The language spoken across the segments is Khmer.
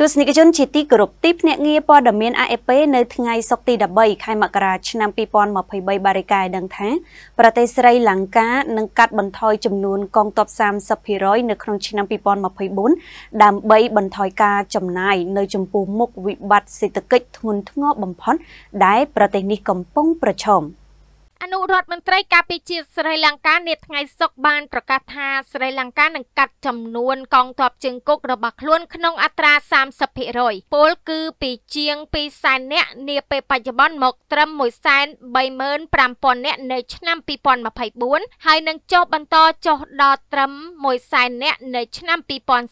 ទស្សនិកជនជាទីគោរពទីភ្នាក់ងារព័ត៌មាន AFP នៅថ្ងៃសុក្រទី13ខែមករាឆ្នាំ2023បារិកាយដឹងថាប្រទេសស្រីលង្កានឹងកាត់បន្ថយចំនួនកងទ័ព30%នៅក្នុងឆ្នាំ2024ដើម្បីបន្ថយការចំណាយនៅចំពោះមុខវិបត្តិសេដ្ឋកិច្ចធ្ងន់ធ្ងរបំផុត ដែលប្រទេសនេះកំពុងប្រឈម។អនុរដ្ឋមន្ត្រីការពារជាតិស្រីលង្កានាថ្ងៃសុក្របានប្រកាសថា ស្រីលង្កានឹងកាត់ចំនួនកងទ័ពជើងគោករបស់ខ្លួនក្នុងអត្រា30%ពលគឺពីជាង200,000នាក់នាពេលបច្ចុប្បន្នមកត្រឹម135,000នាក់នៅឆ្នាំ2024ហើយនឹងចុះបន្តចុះដល់ត្រឹម100,000នាក់នៅឆ្នាំ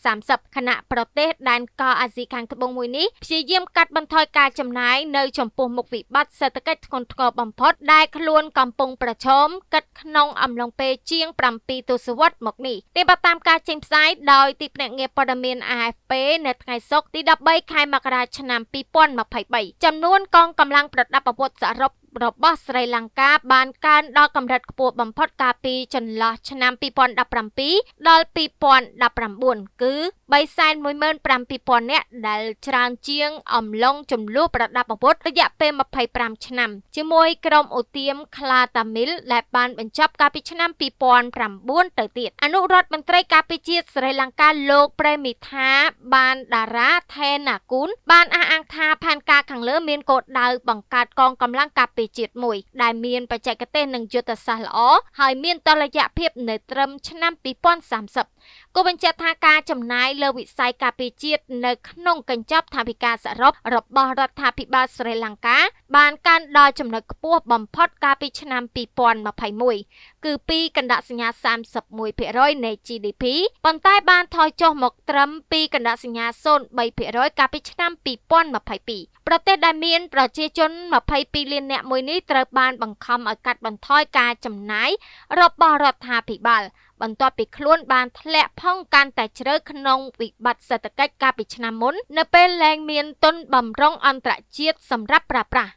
2030ខណៈប្រទេសដែនកោអាស៊ីខាងត្បូងមួយនេះព្យាយាមកាត់បន្ថយការចំណាយនៅចំពោះមុខវិបត្តិសេដ្ឋកិច្ចធ្ងន់ធ្ងរបំផុតដែលខ្លួនកំពុងប្រឈមកិត្តក្នុងអំឡុងពេលជាង7ទសវត្សមកនេះនេះបើតាមការចេញផ្សាយដោយទីភ្នាក់ងារព័ត៌មាន AFP នៅថ្ងៃសុក្រទី13ខែមករាឆ្នាំ2023ចំនួនកងកម្លាំងប្រដាប់អាវុធសរុបរបស់ស្រីលង្កាបានកើនដល់កម្រិតខ្ពស់បំផុតកាលពីចន្លោះឆ្នាំ2017ដល់2019គឺ317,000នាក់ដែលច្រើនជាងអំឡុងចំនួនប្រដាប់អាវុធរយៈពេល25ឆ្នាំជាមួយក្រុមឧទាមខ្លាតាមីលដែលបានបញ្ចប់កាលពីឆ្នាំ2009ទៅទៀតអនុរដ្ឋមន្ត្រីការពារជាតិស្រីលង្កាលោកប្រេមីថាបានតារាថេណាគូនបានអះអាងថាផែនការខាងលើមានកោដដៅបង្កើតកងកម្លាំងការពារជាតិមួយដែលមានបច្ចេកទេសនិងយុទ្ធសាស្ត្រល្អហើយមានតលយៈភាព នៅត្រឹមឆ្នាំ2030គូបញ្ជាក់ថាការចំណាយលើវិស័យការពារជាតិនៅក្នុងកញ្ចប់ថវិកាសរុបរបស់រដ្ឋាភិបាលស្រីលង្កាបានកើនដល់ចំណុចខ្ពស់បំផុតកាលពីឆ្នាំ2021គឺពីកណ្ដាសញ្ញា31%នៃ GDP ប៉ុន្តែបានថយចុះមកត្រឹមពីកណ្ដាសញ្ញា0.3%កាលពីឆ្នាំ2022ប្រទេសដែលមានប្រជាជន22លាននាក់មួយនេះត្រូវបានបង្ខំឲ្យកាត់បន្ថយការចំណាយរបស់រដ្ឋាភិបាលបន្ទាប់ពីខ្លួនបានធ្លាក់ផងកាន់តែជ្រៅក្នុង វិបត្តិសេដ្ឋកិច្ចកាលពីឆ្នាំមុន នៅពេលលែងមានទុនបំរុងអន្តរជាតិសម្រាប់ប្រើប្រាស់